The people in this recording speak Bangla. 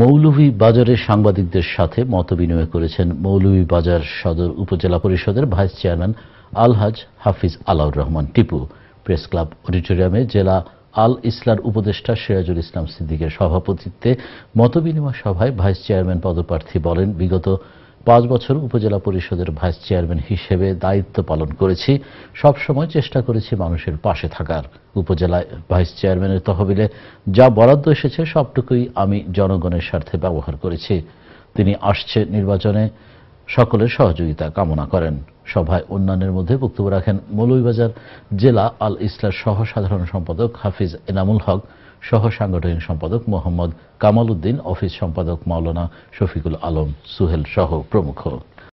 মৌলভী বাজারের সাংবাদিকদের সাথে মতবিনিময় করেছেন মৌলভী বাজার সদর উপজেলা পরিষদের vice chairman Alhaj Hafiz Alaur Rahman Tipu press club অডিটোরিয়ামে জেলা আল ইসলার উপদেষ্টা সিরাজুল ইসলাম সিদ্দিকের সভাপতিত্বে মতবিনিময় সভায় ভাইস চেয়ারম্যান পদপ্রার্থী বলেন বিগত পাঁচ বছর উপজেলা পরিষদের ভাইস চেয়ারম্যান হিসেবে দায়িত্ব পালন করেছি সব সময় চেষ্টা করেছি মানুষের পাশে থাকার উপজেলা ভাইস চেয়ারম্যানের তহবিলে যা বরাদ্দ এসেছে সবটুকুই আমি জনগণের স্বার্থে ব্যবহার করেছি তিনি আসছে নির্বাচনে সকলের সহযোগিতা কামনা করেন সভায় অন্যান্যের মধ্যে বক্তব্য রাখেন মৌলভীবাজার জেলা আল ইসলার সহ সাধারণ সম্পাদক হাফিজ এনামুল হক সহ সাংগঠনিক সম্পাদক মোহাম্মদ কামাল উদ্দিন অফিস সম্পাদক মাওলানা শফিকুল আলম সুহেল সহ প্রমুখ